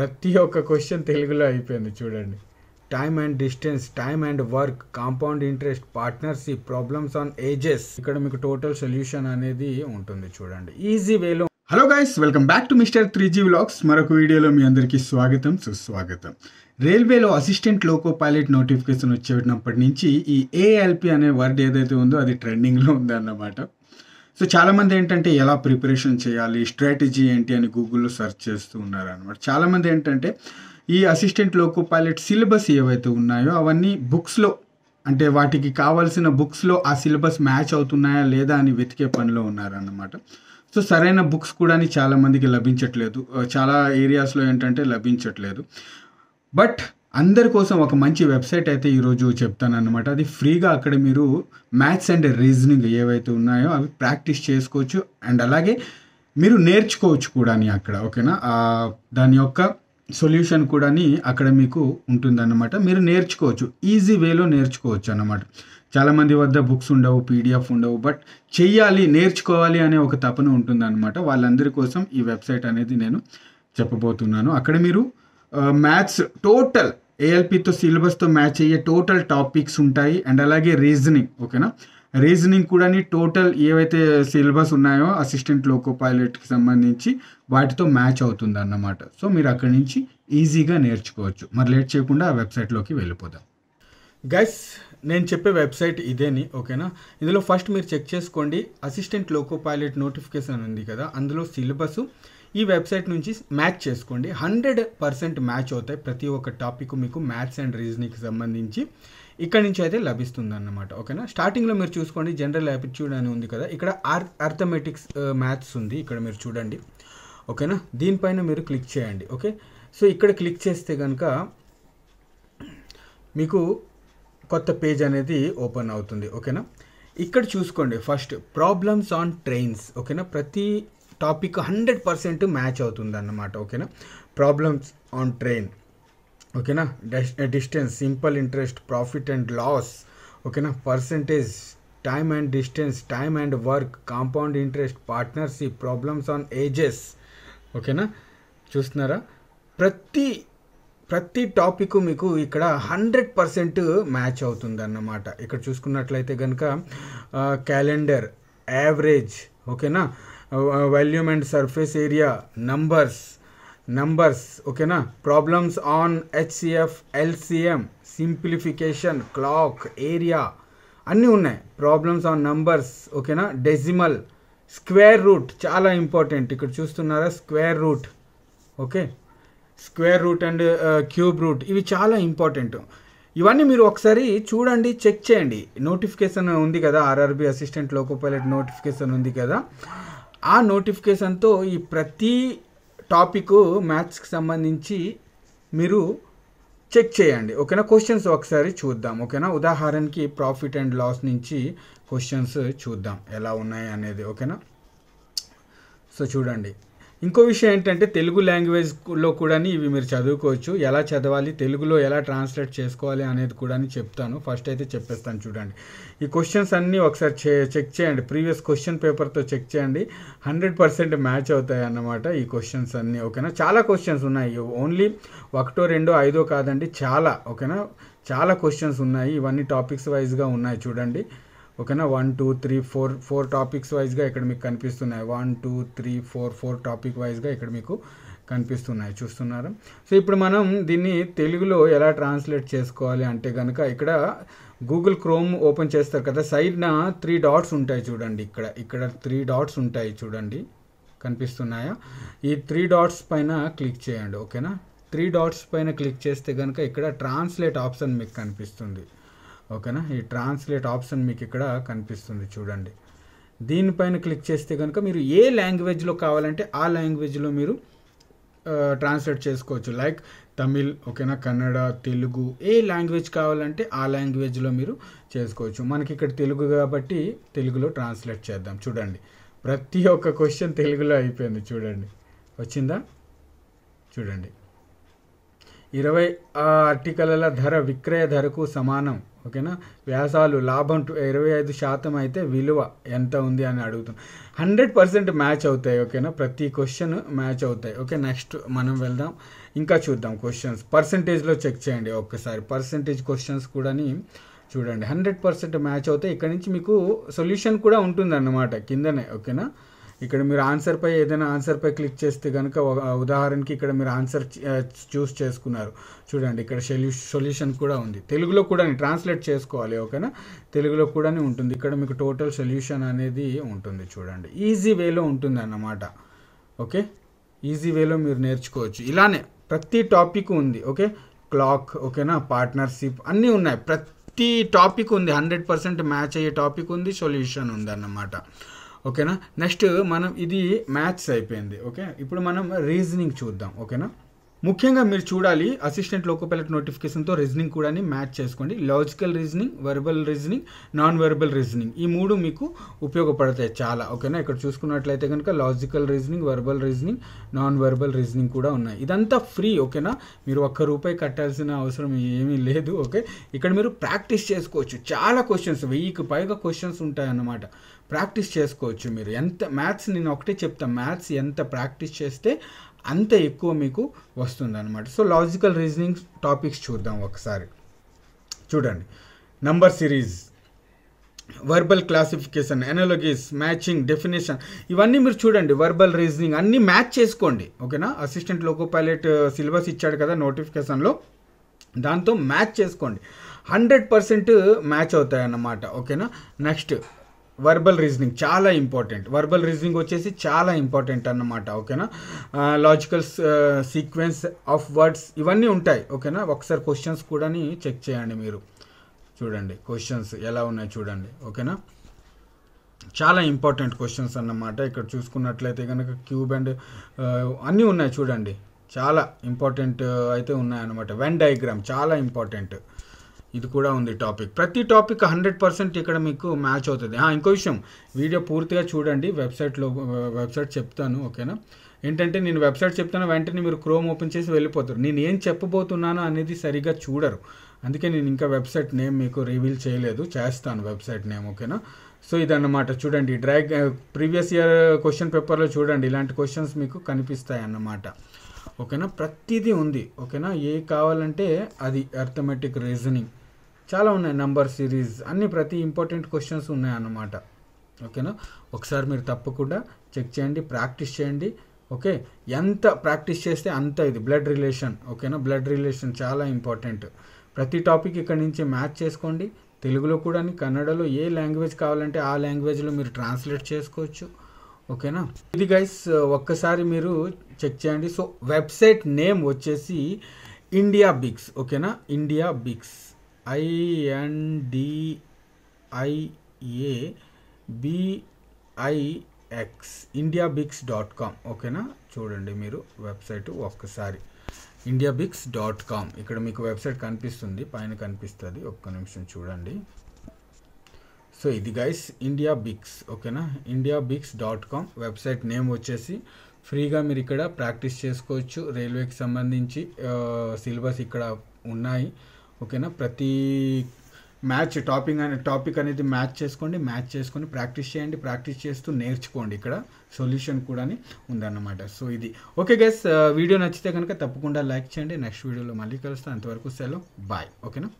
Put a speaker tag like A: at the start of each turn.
A: ప్రతి ఒక్క క్వశ్చన్ తెలుగులో అయిపోయింది చూడండి time and distance time and work compound interest partnership problems on ages ఇక్కడ మీకు టోటల్ సొల్యూషన్ అనేది ఉంటుంది చూడండి ఈజీ వేలో hello guys welcome back to mister three G vlogs మరొక వీడియోలో మీ అందరికీ స్వాగతం సుస్వాగతం రైల్వేలో అసిస్టెంట్ లోకో పైలట్ నోటిఫికేషన్ వచ్చేటప్పటి నుంచి ఈ ఏఎల్పి అనే వర్డ్ ఏదైతే ఉందో అది ట్రెండింగ్లో ఉందన్నమాట సో చాలామంది ఏంటంటే ఎలా ప్రిపరేషన్ చేయాలి స్ట్రాటజీ ఏంటి అని గూగుల్లో సెర్చ్ చేస్తూ ఉన్నారనమాట చాలామంది ఏంటంటే ఈ అసిస్టెంట్ లోకో పైలట్ సిలబస్ ఏవైతే ఉన్నాయో అవన్నీ బుక్స్లో అంటే వాటికి కావాల్సిన బుక్స్లో ఆ సిలబస్ మ్యాచ్ అవుతున్నాయా లేదా అని వెతికే పనిలో ఉన్నారన్నమాట సో సరైన బుక్స్ కూడా చాలామందికి లభించట్లేదు చాలా ఏరియాస్లో ఏంటంటే లభించట్లేదు బట్ అందరి కోసం ఒక మంచి వెబ్సైట్ అయితే ఈరోజు చెప్తాను అనమాట అది ఫ్రీగా అక్కడ మీరు మ్యాథ్స్ అండ్ రీజనింగ్ ఏవైతే ఉన్నాయో అవి ప్రాక్టీస్ చేసుకోవచ్చు అండ్ అలాగే మీరు నేర్చుకోవచ్చు కూడా అక్కడ ఓకేనా దాని యొక్క సొల్యూషన్ కూడా అక్కడ మీకు ఉంటుందన్నమాట మీరు నేర్చుకోవచ్చు ఈజీ వేలో నేర్చుకోవచ్చు అన్నమాట చాలామంది వద్ద బుక్స్ ఉండవు పీడిఎఫ్ ఉండవు బట్ చెయ్యాలి నేర్చుకోవాలి అనే ఒక తపన ఉంటుందన్నమాట వాళ్ళందరి కోసం ఈ వెబ్సైట్ అనేది నేను చెప్పబోతున్నాను అక్కడ మీరు మ్యాథ్స్ టోటల్ ఏఎల్పితో సిలబస్తో మ్యాచ్ అయ్యే టోటల్ టాపిక్స్ ఉంటాయి అండ్ అలాగే రీజనింగ్ ఓకేనా రీజనింగ్ కూడా టోటల్ ఏవైతే సిలబస్ ఉన్నాయో అసిస్టెంట్ లోకో పైలట్కి సంబంధించి వాటితో మ్యాచ్ అవుతుంది అన్నమాట సో మీరు అక్కడి నుంచి ఈజీగా నేర్చుకోవచ్చు మరి లేట్ చేయకుండా ఆ వెబ్సైట్లోకి వెళ్ళిపోదాం గైస్ నేను చెప్పే వెబ్సైట్ ఇదేని ఓకేనా ఇందులో ఫస్ట్ మీరు చెక్ చేసుకోండి అసిస్టెంట్ లోకో పైలట్ నోటిఫికేషన్ ఉంది కదా అందులో సిలబస్ ఈ వెబ్సైట్ నుంచి మ్యాచ్ చేసుకోండి హండ్రెడ్ పర్సెంట్ మ్యాచ్ అవుతాయి ప్రతి ఒక్క టాపిక్ మీకు మ్యాథ్స్ అండ్ రీజనింగ్కి సంబంధించి ఇక్కడ నుంచి అయితే లభిస్తుంది అన్నమాట ఓకేనా స్టార్టింగ్లో మీరు చూసుకోండి జనరల్ యాప్టిట్యూడ్ అని ఉంది కదా ఇక్కడ ఆర్ అర్థమెటిక్స్ మ్యాథ్స్ ఉంది ఇక్కడ మీరు చూడండి ఓకేనా దీనిపైన మీరు క్లిక్ చేయండి ఓకే సో ఇక్కడ క్లిక్ చేస్తే కనుక మీకు కొత్త పేజ్ అనేది ఓపెన్ అవుతుంది ఓకేనా ఇక్కడ చూసుకోండి ఫస్ట్ ప్రాబ్లమ్స్ ఆన్ ట్రైన్స్ ఓకేనా ప్రతి టాపిక్ హండ్రెడ్ పర్సెంట్ మ్యాచ్ అవుతుంది అన్నమాట ఓకేనా ప్రాబ్లమ్స్ ఆన్ ట్రైన్ ఓకేనా distance simple interest profit and loss ఓకేనా percentage time and distance time and work compound interest partnership problems on ages ఓకేనా చూస్తున్నారా ప్రతి ప్రతి టాపిక్ మీకు ఇక్కడ హండ్రెడ్ పర్సెంట్ మ్యాచ్ అవుతుంది అన్నమాట ఇక్కడ చూసుకున్నట్లయితే కనుక క్యాలెండర్ యావరేజ్ ఓకేనా volume and surface area numbers numbers ఓకేనా problems on HCF LCM simplification clock area అన్నీ ఉన్నాయి ప్రాబ్లమ్స్ ఆన్ నంబర్స్ ఓకేనా డెసిమల్ స్క్వేర్ రూట్ చాలా ఇంపార్టెంట్ ఇక్కడ చూస్తున్నారా square root okay square root and cube root ఇవి చాలా ఇంపార్టెంట్ ఇవన్నీ మీరు ఒకసారి చూడండి చెక్ చేయండి నోటిఫికేషన్ ఉంది కదా RRB assistant loco pilot notification ఉంది కదా ఆ నోటిఫికేషన్తో ఈ ప్రతి టాపిక్ మ్యాథ్స్కి సంబంధించి మీరు చెక్ చేయండి ఓకేనా క్వశ్చన్స్ ఒకసారి చూద్దాం ఓకేనా ఉదాహరణకి ప్రాఫిట్ అండ్ లాస్ నుంచి క్వశ్చన్స్ చూద్దాం ఎలా ఉన్నాయి అనేది ఓకేనా సో చూడండి ఇంకో విషయం ఏంటంటే తెలుగు లాంగ్వేజ్లో కూడా ఇవి మీరు చదువుకోవచ్చు ఎలా చదవాలి తెలుగులో ఎలా ట్రాన్స్లేట్ చేసుకోవాలి అనేది కూడా చెప్తాను ఫస్ట్ అయితే చెప్పేస్తాను చూడండి ఈ క్వశ్చన్స్ అన్నీ ఒకసారి చెక్ చేయండి ప్రీవియస్ క్వశ్చన్ పేపర్తో చెక్ చేయండి హండ్రెడ్ పర్సెంట్ మ్యాచ్ అవుతాయి అన్నమాట ఈ క్వశ్చన్స్ అన్నీ ఓకేనా చాలా క్వశ్చన్స్ ఉన్నాయి ఓన్లీ ఒకటో రెండో ఐదో కాదండి చాలా ఓకేనా చాలా క్వశ్చన్స్ ఉన్నాయి ఇవన్నీ టాపిక్స్ వైజ్గా ఉన్నాయి చూడండి ఓకేనా one two three four four topics వైజ్గా ఇక్కడ మీకు కనిపిస్తున్నాయి one two three four four topic వైజ్గా ఇక్కడ మీకు కనిపిస్తున్నాయి చూస్తున్నారు సో ఇప్పుడు మనం దీన్ని తెలుగులో ఎలా ట్రాన్స్లేట్ చేసుకోవాలి అంటే కనుక ఇక్కడ గూగుల్ క్రోమ్ ఓపెన్ చేస్తారు కదా సైడ్న త్రీ డాట్స్ ఉంటాయి చూడండి ఇక్కడ ఇక్కడ త్రీ డాట్స్ ఉంటాయి చూడండి కనిపిస్తున్నాయా ఈ త్రీ డాట్స్ పైన క్లిక్ చేయండి ఓకేనా త్రీ డాట్స్ పైన క్లిక్ చేస్తే కనుక ఇక్కడ ట్రాన్స్లేట్ ఆప్షన్ మీకు కనిపిస్తుంది ఓకేనా ఈ ట్రాన్స్లేట్ ఆప్షన్ మీకు ఇక్కడ కనిపిస్తుంది చూడండి దీనిపైన క్లిక్ చేస్తే కనుక మీరు ఏ లాంగ్వేజ్లో కావాలంటే ఆ లాంగ్వేజ్లో మీరు ట్రాన్స్లేట్ చేసుకోవచ్చు లైక్ తమిళ్ ఓకేనా కన్నడ తెలుగు ఏ లాంగ్వేజ్ కావాలంటే ఆ లాంగ్వేజ్లో మీరు చేసుకోవచ్చు మనకి ఇక్కడ తెలుగు కాబట్టి తెలుగులో ట్రాన్స్లేట్ చేద్దాం చూడండి ప్రతి ఒక్క క్వశ్చన్ తెలుగులో అయిపోయింది చూడండి వచ్చిందా చూడండి ఇరవై ఆర్టికల్ల ధర విక్రయ ధరకు సమానం ఓకేనా వ్యాసాలు లాభం ఇరవై ఐదు శాతం అయితే విలువ ఎంత ఉంది అని అడుగుతున్నాం హండ్రెడ్ పర్సెంట్ మ్యాచ్ అవుతాయి ఓకేనా ప్రతి క్వశ్చన్ మ్యాచ్ అవుతాయి ఓకే నెక్స్ట్ మనం వెళ్దాం ఇంకా చూద్దాం క్వశ్చన్స్ పర్సంటేజ్లో చెక్ చేయండి ఒక్కసారి పర్సంటేజ్ క్వశ్చన్స్ కూడాని చూడండి హండ్రెడ్ పర్సెంట్ మ్యాచ్ అవుతాయి ఇక్కడ నుంచి మీకు సొల్యూషన్ కూడా ఉంటుందన్నమాట కిందనే ఓకేనా ఇక్కడ మీరు ఆన్సర్ పై ఏదైనా ఆన్సర్ పై క్లిక్ చేస్తే కనుక ఉదాహరణకి ఇక్కడ మీరు ఆన్సర్ చూస్ చేసుకున్నారు చూడండి ఇక్కడ సొల్యూషన్ కూడా ఉంది తెలుగులో కూడా ట్రాన్స్లేట్ చేసుకోవాలి ఓకేనా తెలుగులో కూడా ఉంటుంది ఇక్కడ మీకు టోటల్ సొల్యూషన్ అనేది ఉంటుంది చూడండి ఈజీ వేలో ఉంటుంది అన్నమాట ఓకే ఈజీ వేలో మీరు నేర్చుకోవచ్చు ఇలానే ప్రతి టాపిక్ ఉంది ఓకే క్లాక్ ఓకేనా పార్ట్నర్షిప్ అన్నీ ఉన్నాయి ప్రతి టాపిక్ ఉంది హండ్రెడ్ పర్సెంట్ మ్యాచ్ అయ్యే టాపిక్ ఉంది సొల్యూషన్ ఉంది అన్నమాట ఓకేనా నెక్స్ట్ మనం ఇది మ్యాథ్స్ అయిపోయింది ఓకే ఇప్పుడు మనం రీజనింగ్ చూద్దాం ఓకేనా ముఖ్యంగా మీరు చూడాలి అసిస్టెంట్ లోకో పైలట్ నోటిఫికేషన్తో రీజనింగ్ కూడా మ్యాచ్ చేసుకోండి logical reasoning verbal reasoning non verbal reasoning ఈ మూడు మీకు ఉపయోగపడతాయి చాలా ఓకేనా ఇక్కడ చూసుకున్నట్లయితే కనుక logical reasoning verbal reasoning non verbal reasoning కూడా ఉన్నాయి ఇదంతా ఫ్రీ ఓకేనా మీరు ఒక్క రూపాయి కట్టాల్సిన అవసరం ఏమీ లేదు ఓకే ఇక్కడ మీరు ప్రాక్టీస్ చేసుకోవచ్చు చాలా క్వశ్చన్స్ వెయ్యికి పైగా క్వశ్చన్స్ ఉంటాయన్నమాట ప్రాక్టీస్ చేసుకోవచ్చు మీరు ఎంత మ్యాథ్స్ నేను ఒకటే చెప్తాను మ్యాథ్స్ ఎంత ప్రాక్టీస్ చేస్తే అంత ఎక్కువ మీకు వస్తుందన్నమాట సో లాజికల్ రీజనింగ్ టాపిక్స్ చూద్దాం ఒకసారి చూడండి number series verbal classification analogies matching definition ఇవన్నీ మీరు చూడండి వర్బల్ రీజనింగ్ అన్నీ మ్యాచ్ చేసుకోండి ఓకేనా అసిస్టెంట్ లోకో పైలట్ సిలబస్ ఇచ్చాడు కదా నోటిఫికేషన్లో దాంతో మ్యాచ్ చేసుకోండి హండ్రెడ్ పర్సెంట్ మ్యాచ్ అవుతాయన్నమాట ఓకేనా నెక్స్ట్ వర్బల్ రీజనింగ్ చాలా ఇంపార్టెంట్ వర్బల్ రీజనింగ్ వచ్చేసి చాలా ఇంపార్టెంట్ అన్నమాట ఓకేనా లాజికల్ సీక్వెన్స్ ఆఫ్ వర్డ్స్ ఇవన్నీ ఉంటాయి ఓకేనా ఒకసారి క్వశ్చన్స్ కూడా చెక్ చేయండి మీరు చూడండి క్వశ్చన్స్ ఎలా ఉన్నాయి చూడండి ఓకేనా చాలా ఇంపార్టెంట్ క్వశ్చన్స్ అన్నమాట ఇక్కడ చూసుకున్నట్లయితే కనుక క్యూబ్ అండ్ అన్నీ ఉన్నాయి చూడండి చాలా ఇంపార్టెంట్ uh, అయితే ఉన్నాయన్నమాట వెన్ డయాగ్రామ్ చాలా ఇంపార్టెంట్ ఇది కూడా ఉంది టాపిక్ ప్రతి టాపిక్ హండ్రెడ్ పర్సెంట్ ఇక్కడ మీకు మ్యాచ్ అవుతుంది ఇంకో విషయం వీడియో పూర్తిగా చూడండి వెబ్సైట్లో వెబ్సైట్ చెప్తాను ఓకేనా ఏంటంటే నేను వెబ్సైట్ చెప్తాను వెంటనే మీరు క్రోమ్ ఓపెన్ చేసి వెళ్ళిపోతారు నేను ఏం చెప్పబోతున్నానో అనేది సరిగా చూడరు అందుకే నేను ఇంకా వెబ్సైట్ నేమ్ మీకు రివీల్ చేయలేదు చేస్తాను వెబ్సైట్ నేమ్ ఓకేనా సో ఇదన్నమాట చూడండి డ్రాగ్ ప్రీవియస్ ఇయర్ క్వశ్చన్ పేపర్లో చూడండి ఇలాంటి క్వశ్చన్స్ మీకు కనిపిస్తాయి అన్నమాట ఓకేనా ప్రతిదీ ఉంది ఓకేనా ఏ కావాలంటే అది అర్థమెటిక్ రీజనింగ్ చాలా ఉన్నాయి నంబర్ సిరీస్ అన్ని ప్రతి ఇంపార్టెంట్ క్వశ్చన్స్ ఉన్నాయన్నమాట ఓకేనా ఒకసారి మీరు తప్పకుండా చెక్ చేయండి ప్రాక్టీస్ చేయండి ఓకే ఎంత ప్రాక్టీస్ చేస్తే అంత ఇది బ్లడ్ రిలేషన్ ఓకేనా బ్లడ్ రిలేషన్ చాలా ఇంపార్టెంట్ ప్రతి టాపిక్ ఇక్కడ నుంచి మ్యాచ్ చేసుకోండి తెలుగులో కూడా కన్నడలో ఏ లాంగ్వేజ్ కావాలంటే ఆ లాంగ్వేజ్లో మీరు ట్రాన్స్లేట్ చేసుకోవచ్చు ఓకేనా ఇది గైస్ ఒక్కసారి మీరు చెక్ చేయండి సో వెబ్సైట్ నేమ్ వచ్చేసి ఇండియా బిగ్స్ ఓకేనా India bix I N D I A B I X India bix dot com ఓకేనా చూడండి మీరు వెబ్సైట్ ఒక్కసారి ఇండియా బిక్స్ డాట్ కామ్ ఇక్కడ మీకు వెబ్సైట్ కనిపిస్తుంది పైన కనిపిస్తుంది ఒక్క నిమిషం చూడండి సో ఇది గైస్ ఇండియా బిక్స్ ఓకేనా India bix dot com website name వచ్చేసి ఫ్రీగా మీరు ఇక్కడ ప్రాక్టీస్ చేసుకోవచ్చు రైల్వేకి సంబంధించి సిలబస్ ఇక్కడ ఉన్నాయి ఓకేనా ప్రతి మ్యాచ్ టాపింగ్ అనే టాపిక్ అనేది మ్యాచ్ చేసుకోండి మ్యాచ్ చేసుకొని ప్రాక్టీస్ చేయండి ప్రాక్టీస్ చేస్తూ నేర్చుకోండి ఇక్కడ సొల్యూషన్ కూడా ఉందన్నమాట సో ఇది ఓకే గైస్ వీడియో నచ్చితే కనుక తప్పకుండా లైక్ చేయండి నెక్స్ట్ వీడియోలో మళ్ళీ కలుస్తాను అంతవరకు సెలవు బాయ్ ఓకేనా